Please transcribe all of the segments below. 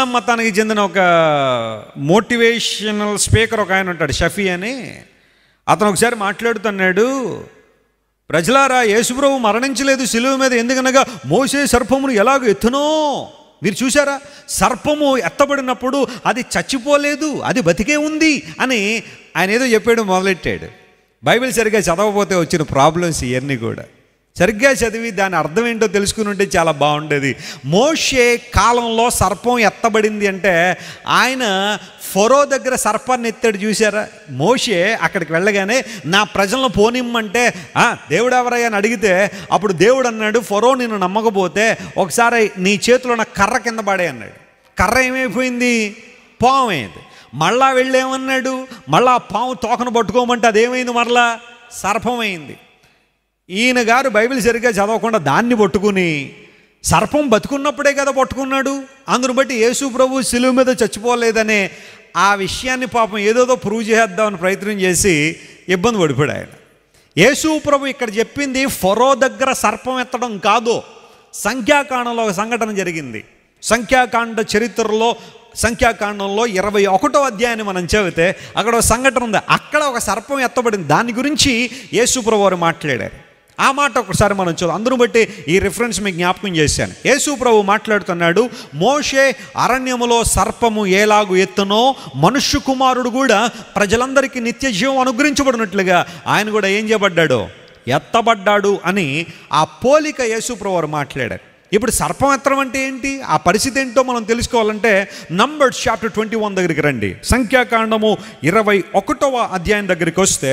ఇస్లాం మతానికి చెందిన ఒక మోటివేషనల్ స్పీకర్ ఒక ఆయన ఉంటాడు షఫీ అని అతను ఒకసారి మాట్లాడుతున్నాడు ప్రజలారా యేసుప్రభు మరణించలేదు సిలువ మీద ఎందుకనగా మోసే సర్పమును ఎలాగో ఎత్తునో మీరు చూసారా సర్పము ఎత్తబడినప్పుడు అది చచ్చిపోలేదు అది బతికే ఉంది అని ఆయన ఏదో చెప్పాడు మొదలెట్టాడు బైబిల్ సరిగ్గా చదవకపోతే వచ్చిన ప్రాబ్లమ్స్ ఇవన్నీ కూడా సరిగ్గా చదివి దాని అర్థం ఏంటో తెలుసుకుని ఉంటే చాలా బాగుండేది మోషే కాలంలో సర్పం ఎత్తబడింది అంటే ఆయన ఫొరో దగ్గర సర్పాన్ని ఎత్తాడు చూసారా మోషే అక్కడికి వెళ్ళగానే నా ప్రజలను పోనిమ్మంటే దేవుడు ఎవరయ్యా అని అడిగితే అప్పుడు దేవుడు అన్నాడు ఫొరో నేను నమ్మకపోతే ఒకసారి నీ చేతిలో నా కర్ర కింద పడే అన్నాడు కర్ర ఏమైపోయింది పామైంది మళ్ళా వెళ్ళేమన్నాడు మళ్ళా పాము తోకను పట్టుకోమంటే అదేమైంది మరలా సర్పమైంది ఈయన గారు బైబిల్ సరిగ్గా చదవకుండా దాన్ని పట్టుకుని సర్పం బతుకున్నప్పుడే కదా పట్టుకున్నాడు అందును బట్టి యేసు ప్రభు సిలువు మీద చచ్చిపోలేదనే ఆ విషయాన్ని పాపం ఏదోదో ప్రూవ్ చేద్దామని ప్రయత్నం చేసి ఇబ్బంది పడిపోయాడు ఆయన యేసు ప్రభు ఇక్కడ చెప్పింది ఫరో దగ్గర సర్పం ఎత్తడం కాదు సంఖ్యాకాండంలో ఒక సంఘటన జరిగింది సంఖ్యాకాండ చరిత్రలో సంఖ్యాకాండంలో ఇరవై ఒకటో అధ్యాయాన్ని మనం చదివితే అక్కడ ఒక సంఘటన ఉంది అక్కడ ఒక సర్పం ఎత్తబడింది దాని గురించి ప్రభు వారు మాట్లాడారు ఆ మాట ఒకసారి మనం చూద్దాం అందరూ బట్టి ఈ రిఫరెన్స్ మీకు జ్ఞాపకం చేశాను యేసు ప్రభు మాట్లాడుతున్నాడు మోషే అరణ్యములో సర్పము ఏలాగు ఎత్తునో మనుష్య కుమారుడు కూడా ప్రజలందరికీ నిత్య జీవం అనుగ్రహించబడినట్లుగా ఆయన కూడా ఏం చేయబడ్డాడు ఎత్తబడ్డాడు అని ఆ పోలిక యేసు ప్రభు మాట్లాడారు ఇప్పుడు సర్పవస్త్రం అంటే ఏంటి ఆ పరిస్థితి ఏంటో మనం తెలుసుకోవాలంటే నంబర్స్ చాప్టర్ ట్వంటీ వన్ దగ్గరికి రండి సంఖ్యాకాండము ఇరవై ఒకటవ అధ్యాయం దగ్గరికి వస్తే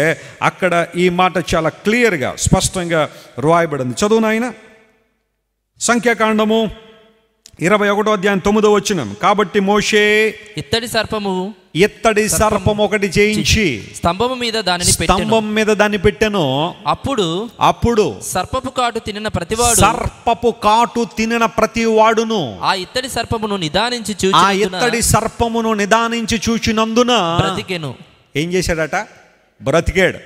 అక్కడ ఈ మాట చాలా క్లియర్గా స్పష్టంగా రాయబడింది చదువు నాయన సంఖ్యాకాండము ఇరవై ఒకటో అధ్యాయం తొమ్మిదో వచ్చినాం కాబట్టి మోషే ఇత్తడి సర్పము ఇత్తడి సర్పం ఒకటి చేయించి స్తంభం మీద దానిని స్తంభం మీద దాన్ని పెట్టాను అప్పుడు అప్పుడు సర్పపు కాటు తినిన ప్రతివాడు సర్పపు కాటు తినిన ప్రతి వాడును ఆ ఇత్తడి సర్పమును నిదానించి చూచి ఆ ఇత్తడి సర్పమును నిదానించి చూచినందున బ్రతికెను ఏం చేశాడట బ్రతికాడు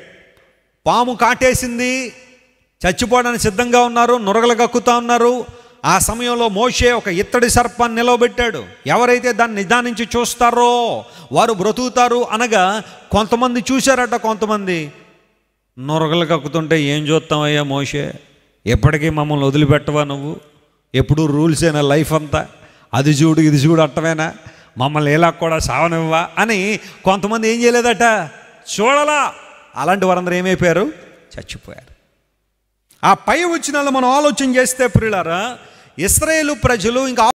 పాము కాటేసింది చచ్చిపోవడానికి సిద్ధంగా ఉన్నారు నొరగలు కక్కుతా ఉన్నారు ఆ సమయంలో మోషే ఒక ఇత్తడి సర్పాన్ని నిలవబెట్టాడు ఎవరైతే దాన్ని నిదానించి చూస్తారో వారు బ్రతుకుతారు అనగా కొంతమంది చూశారట కొంతమంది నొరగలు కక్కుతుంటే ఏం చూస్తామయ్యా మోషే ఎప్పటికీ మమ్మల్ని వదిలిపెట్టవా నువ్వు ఎప్పుడు అయినా లైఫ్ అంతా అది చూడు ఇది చూడు అట్టవేనా మమ్మల్ని ఎలా కూడా సావనివ్వా అని కొంతమంది ఏం చేయలేదట చూడలా అలాంటి వారందరూ ఏమైపోయారు చచ్చిపోయారు ఆ పై వచ్చిన మనం ఆలోచన చేస్తే ప్రియులారా ఇస్రాయేలు ప్రజలు ఇంకా